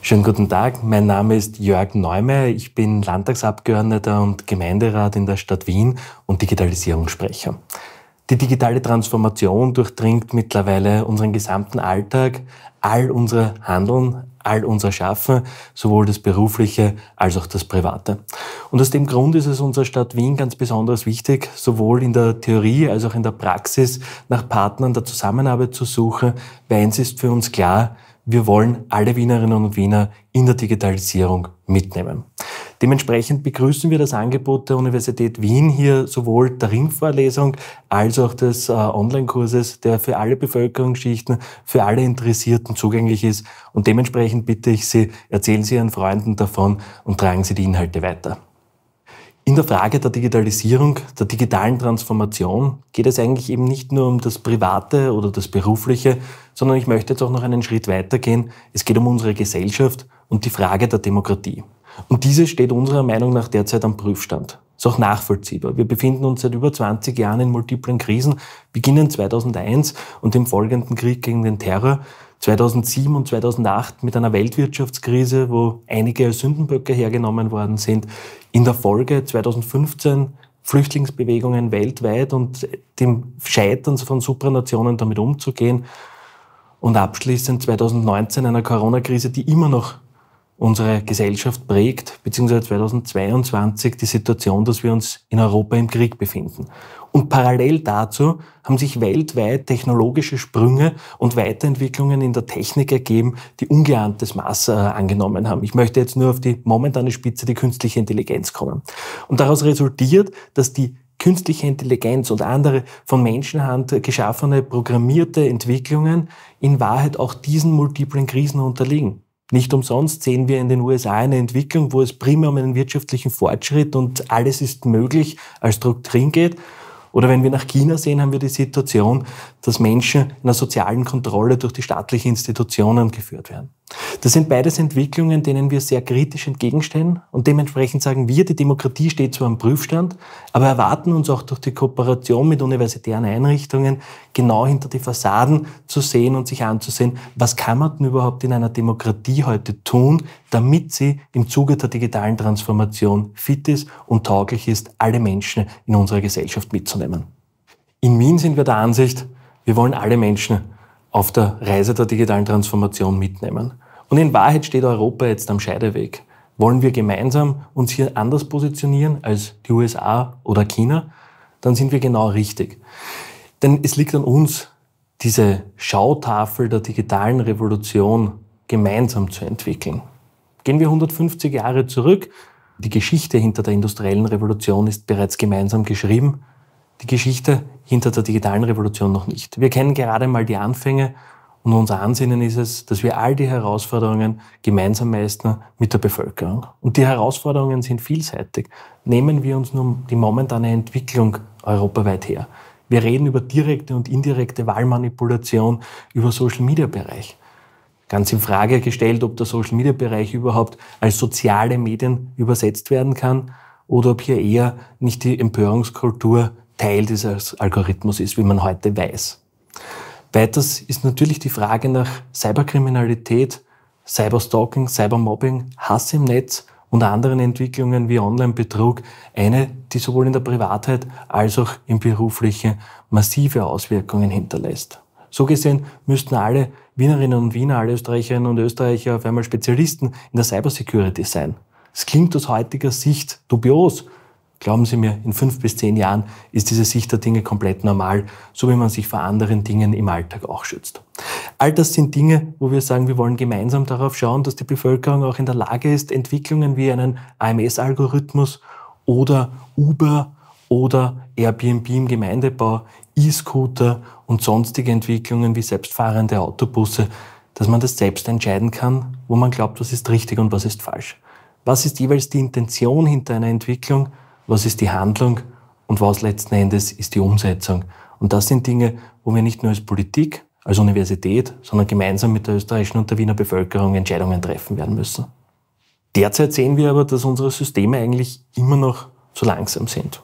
Schönen guten Tag, mein Name ist Jörg Neume, ich bin Landtagsabgeordneter und Gemeinderat in der Stadt Wien und Digitalisierungssprecher. Die digitale Transformation durchdringt mittlerweile unseren gesamten Alltag, all unser Handeln, all unser Schaffen, sowohl das berufliche als auch das private. Und aus dem Grund ist es unserer Stadt Wien ganz besonders wichtig, sowohl in der Theorie als auch in der Praxis nach Partnern der Zusammenarbeit zu suchen, weil eins ist für uns klar, wir wollen alle Wienerinnen und Wiener in der Digitalisierung mitnehmen. Dementsprechend begrüßen wir das Angebot der Universität Wien hier sowohl der Ringvorlesung als auch des äh, Online-Kurses, der für alle Bevölkerungsschichten, für alle Interessierten zugänglich ist. Und dementsprechend bitte ich Sie, erzählen Sie Ihren Freunden davon und tragen Sie die Inhalte weiter. In der Frage der Digitalisierung, der digitalen Transformation geht es eigentlich eben nicht nur um das Private oder das Berufliche, sondern ich möchte jetzt auch noch einen Schritt weitergehen. Es geht um unsere Gesellschaft und die Frage der Demokratie. Und diese steht unserer Meinung nach derzeit am Prüfstand. Ist auch nachvollziehbar. Wir befinden uns seit über 20 Jahren in multiplen Krisen, beginnend 2001 und im folgenden Krieg gegen den Terror 2007 und 2008 mit einer Weltwirtschaftskrise, wo einige Sündenböcke hergenommen worden sind. In der Folge 2015 Flüchtlingsbewegungen weltweit und dem Scheitern von Supranationen damit umzugehen. Und abschließend 2019 einer Corona-Krise, die immer noch unsere Gesellschaft prägt, beziehungsweise 2022 die Situation, dass wir uns in Europa im Krieg befinden. Und parallel dazu haben sich weltweit technologische Sprünge und Weiterentwicklungen in der Technik ergeben, die ungeahntes Maß äh, angenommen haben. Ich möchte jetzt nur auf die momentane Spitze, die künstliche Intelligenz kommen. Und daraus resultiert, dass die künstliche Intelligenz und andere von Menschenhand geschaffene, programmierte Entwicklungen in Wahrheit auch diesen multiplen Krisen unterliegen. Nicht umsonst sehen wir in den USA eine Entwicklung, wo es primär um einen wirtschaftlichen Fortschritt und alles ist möglich als Doktrin geht. Oder wenn wir nach China sehen, haben wir die Situation, dass Menschen einer sozialen Kontrolle durch die staatlichen Institutionen geführt werden. Das sind beides Entwicklungen, denen wir sehr kritisch entgegenstehen und dementsprechend sagen wir, die Demokratie steht zwar am Prüfstand, aber erwarten uns auch durch die Kooperation mit universitären Einrichtungen genau hinter die Fassaden zu sehen und sich anzusehen, was kann man denn überhaupt in einer Demokratie heute tun, damit sie im Zuge der digitalen Transformation fit ist und tauglich ist, alle Menschen in unserer Gesellschaft mitzunehmen. In Wien sind wir der Ansicht, wir wollen alle Menschen auf der Reise der digitalen Transformation mitnehmen. Und in Wahrheit steht Europa jetzt am Scheideweg. Wollen wir gemeinsam uns hier anders positionieren als die USA oder China, dann sind wir genau richtig. Denn es liegt an uns, diese Schautafel der digitalen Revolution gemeinsam zu entwickeln. Gehen wir 150 Jahre zurück. Die Geschichte hinter der industriellen Revolution ist bereits gemeinsam geschrieben. Die Geschichte hinter der digitalen Revolution noch nicht. Wir kennen gerade mal die Anfänge und unser Ansinnen ist es, dass wir all die Herausforderungen gemeinsam meistern mit der Bevölkerung. Und die Herausforderungen sind vielseitig. Nehmen wir uns nun die momentane Entwicklung europaweit her. Wir reden über direkte und indirekte Wahlmanipulation, über Social-Media-Bereich ganz in Frage gestellt, ob der Social Media Bereich überhaupt als soziale Medien übersetzt werden kann oder ob hier eher nicht die Empörungskultur Teil dieses Algorithmus ist, wie man heute weiß. Weiters ist natürlich die Frage nach Cyberkriminalität, Cyberstalking, Cybermobbing, Hass im Netz und anderen Entwicklungen wie Online-Betrug eine, die sowohl in der Privatheit als auch im Beruflichen massive Auswirkungen hinterlässt. So gesehen müssten alle Wienerinnen und Wiener, alle Österreicherinnen und Österreicher auf einmal Spezialisten in der Cybersecurity sein. Es klingt aus heutiger Sicht dubios. Glauben Sie mir, in fünf bis zehn Jahren ist diese Sicht der Dinge komplett normal, so wie man sich vor anderen Dingen im Alltag auch schützt. All das sind Dinge, wo wir sagen, wir wollen gemeinsam darauf schauen, dass die Bevölkerung auch in der Lage ist, Entwicklungen wie einen AMS-Algorithmus oder Uber oder Airbnb im Gemeindebau, E-Scooter und sonstige Entwicklungen wie selbstfahrende Autobusse, dass man das selbst entscheiden kann, wo man glaubt, was ist richtig und was ist falsch. Was ist jeweils die Intention hinter einer Entwicklung, was ist die Handlung und was letzten Endes ist die Umsetzung. Und das sind Dinge, wo wir nicht nur als Politik, als Universität, sondern gemeinsam mit der österreichischen und der Wiener Bevölkerung Entscheidungen treffen werden müssen. Derzeit sehen wir aber, dass unsere Systeme eigentlich immer noch zu langsam sind.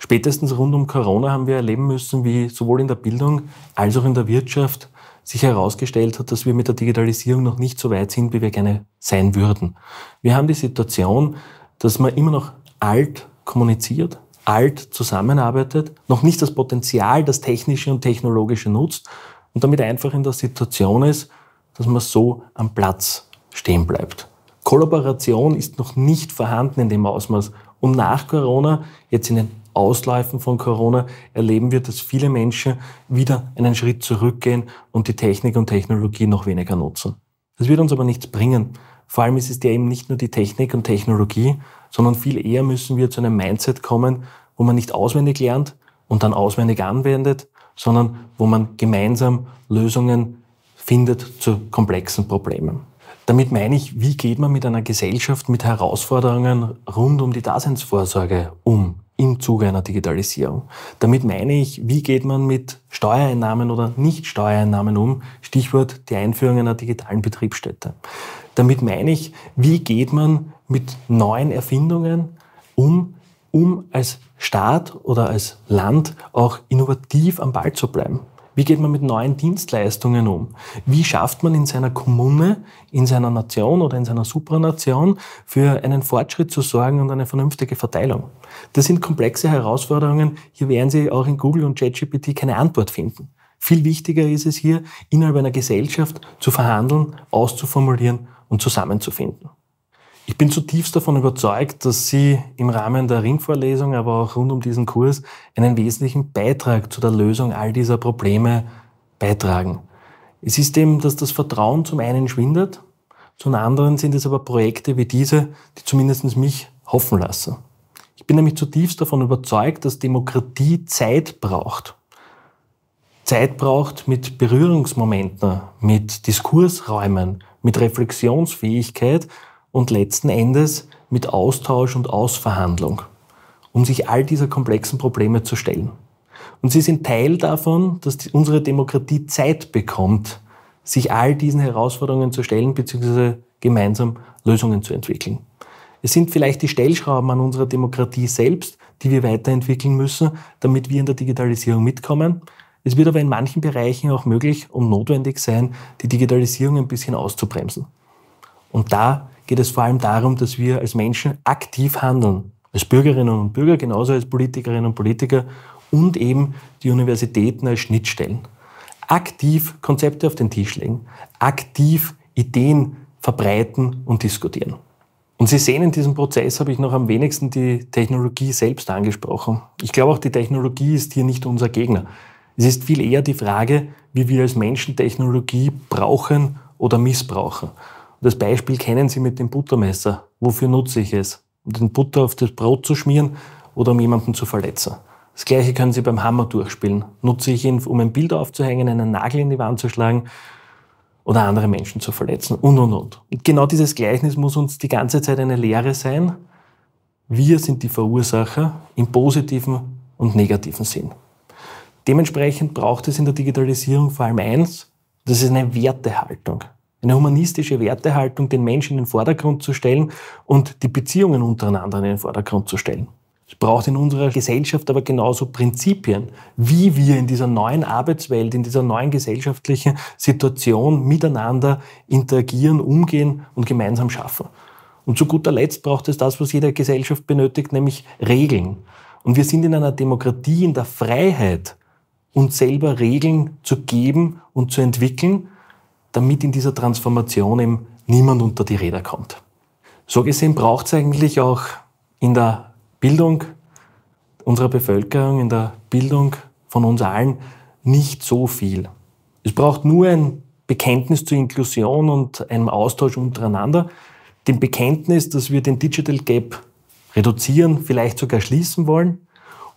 Spätestens rund um Corona haben wir erleben müssen, wie sowohl in der Bildung als auch in der Wirtschaft sich herausgestellt hat, dass wir mit der Digitalisierung noch nicht so weit sind, wie wir gerne sein würden. Wir haben die Situation, dass man immer noch alt kommuniziert, alt zusammenarbeitet, noch nicht das Potenzial, das Technische und Technologische nutzt und damit einfach in der Situation ist, dass man so am Platz stehen bleibt. Kollaboration ist noch nicht vorhanden in dem Ausmaß. Und nach Corona, jetzt in den Ausläufen von Corona erleben wir, dass viele Menschen wieder einen Schritt zurückgehen und die Technik und Technologie noch weniger nutzen. Das wird uns aber nichts bringen. Vor allem ist es ja eben nicht nur die Technik und Technologie, sondern viel eher müssen wir zu einem Mindset kommen, wo man nicht auswendig lernt und dann auswendig anwendet, sondern wo man gemeinsam Lösungen findet zu komplexen Problemen. Damit meine ich, wie geht man mit einer Gesellschaft mit Herausforderungen rund um die Daseinsvorsorge um? im Zuge einer Digitalisierung. Damit meine ich, wie geht man mit Steuereinnahmen oder Nicht-Steuereinnahmen um? Stichwort die Einführung einer digitalen Betriebsstätte. Damit meine ich, wie geht man mit neuen Erfindungen um, um als Staat oder als Land auch innovativ am Ball zu bleiben? Wie geht man mit neuen Dienstleistungen um? Wie schafft man in seiner Kommune, in seiner Nation oder in seiner Supranation für einen Fortschritt zu sorgen und eine vernünftige Verteilung? Das sind komplexe Herausforderungen. Hier werden Sie auch in Google und ChatGPT keine Antwort finden. Viel wichtiger ist es hier, innerhalb einer Gesellschaft zu verhandeln, auszuformulieren und zusammenzufinden. Ich bin zutiefst davon überzeugt, dass Sie im Rahmen der Ringvorlesung, aber auch rund um diesen Kurs einen wesentlichen Beitrag zu der Lösung all dieser Probleme beitragen. Es ist eben, dass das Vertrauen zum einen schwindet, zum anderen sind es aber Projekte wie diese, die zumindest mich hoffen lassen. Ich bin nämlich zutiefst davon überzeugt, dass Demokratie Zeit braucht. Zeit braucht mit Berührungsmomenten, mit Diskursräumen, mit Reflexionsfähigkeit und letzten Endes mit Austausch und Ausverhandlung, um sich all dieser komplexen Probleme zu stellen. Und sie sind Teil davon, dass unsere Demokratie Zeit bekommt, sich all diesen Herausforderungen zu stellen bzw. gemeinsam Lösungen zu entwickeln. Es sind vielleicht die Stellschrauben an unserer Demokratie selbst, die wir weiterentwickeln müssen, damit wir in der Digitalisierung mitkommen. Es wird aber in manchen Bereichen auch möglich und notwendig sein, die Digitalisierung ein bisschen auszubremsen. Und da geht es vor allem darum, dass wir als Menschen aktiv handeln. Als Bürgerinnen und Bürger, genauso als Politikerinnen und Politiker und eben die Universitäten als Schnittstellen. Aktiv Konzepte auf den Tisch legen, aktiv Ideen verbreiten und diskutieren. Und Sie sehen, in diesem Prozess habe ich noch am wenigsten die Technologie selbst angesprochen. Ich glaube auch, die Technologie ist hier nicht unser Gegner. Es ist viel eher die Frage, wie wir als Menschen Technologie brauchen oder missbrauchen. Das Beispiel kennen Sie mit dem Buttermesser. Wofür nutze ich es? Um den Butter auf das Brot zu schmieren oder um jemanden zu verletzen. Das gleiche können Sie beim Hammer durchspielen. Nutze ich ihn, um ein Bild aufzuhängen, einen Nagel in die Wand zu schlagen oder andere Menschen zu verletzen und und und. Und genau dieses Gleichnis muss uns die ganze Zeit eine Lehre sein. Wir sind die Verursacher im positiven und negativen Sinn. Dementsprechend braucht es in der Digitalisierung vor allem eins, das ist eine Wertehaltung eine humanistische Wertehaltung, den Menschen in den Vordergrund zu stellen und die Beziehungen untereinander in den Vordergrund zu stellen. Es braucht in unserer Gesellschaft aber genauso Prinzipien, wie wir in dieser neuen Arbeitswelt, in dieser neuen gesellschaftlichen Situation miteinander interagieren, umgehen und gemeinsam schaffen. Und zu guter Letzt braucht es das, was jede Gesellschaft benötigt, nämlich Regeln. Und wir sind in einer Demokratie, in der Freiheit, uns selber Regeln zu geben und zu entwickeln damit in dieser Transformation eben niemand unter die Räder kommt. So gesehen braucht es eigentlich auch in der Bildung unserer Bevölkerung, in der Bildung von uns allen nicht so viel. Es braucht nur ein Bekenntnis zur Inklusion und einem Austausch untereinander, dem Bekenntnis, dass wir den Digital Gap reduzieren, vielleicht sogar schließen wollen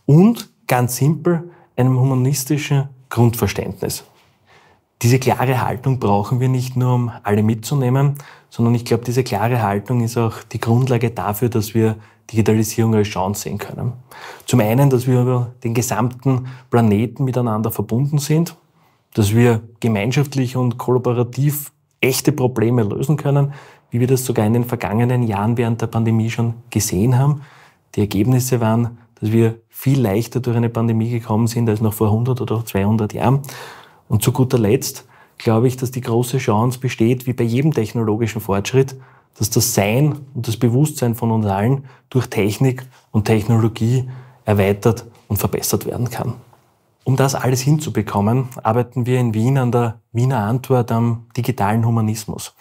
und ganz simpel einem humanistischen Grundverständnis. Diese klare Haltung brauchen wir nicht nur, um alle mitzunehmen, sondern ich glaube, diese klare Haltung ist auch die Grundlage dafür, dass wir Digitalisierung als Chance sehen können. Zum einen, dass wir über den gesamten Planeten miteinander verbunden sind, dass wir gemeinschaftlich und kollaborativ echte Probleme lösen können, wie wir das sogar in den vergangenen Jahren während der Pandemie schon gesehen haben. Die Ergebnisse waren, dass wir viel leichter durch eine Pandemie gekommen sind als noch vor 100 oder 200 Jahren und zu guter Letzt glaube ich, dass die große Chance besteht, wie bei jedem technologischen Fortschritt, dass das Sein und das Bewusstsein von uns allen durch Technik und Technologie erweitert und verbessert werden kann. Um das alles hinzubekommen, arbeiten wir in Wien an der Wiener Antwort am digitalen Humanismus,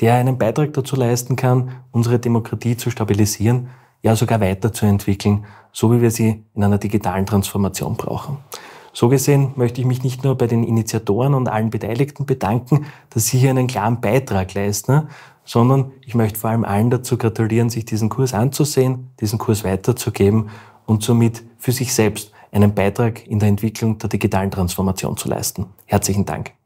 der einen Beitrag dazu leisten kann, unsere Demokratie zu stabilisieren, ja sogar weiterzuentwickeln, so wie wir sie in einer digitalen Transformation brauchen. So gesehen möchte ich mich nicht nur bei den Initiatoren und allen Beteiligten bedanken, dass sie hier einen klaren Beitrag leisten, ne? sondern ich möchte vor allem allen dazu gratulieren, sich diesen Kurs anzusehen, diesen Kurs weiterzugeben und somit für sich selbst einen Beitrag in der Entwicklung der digitalen Transformation zu leisten. Herzlichen Dank.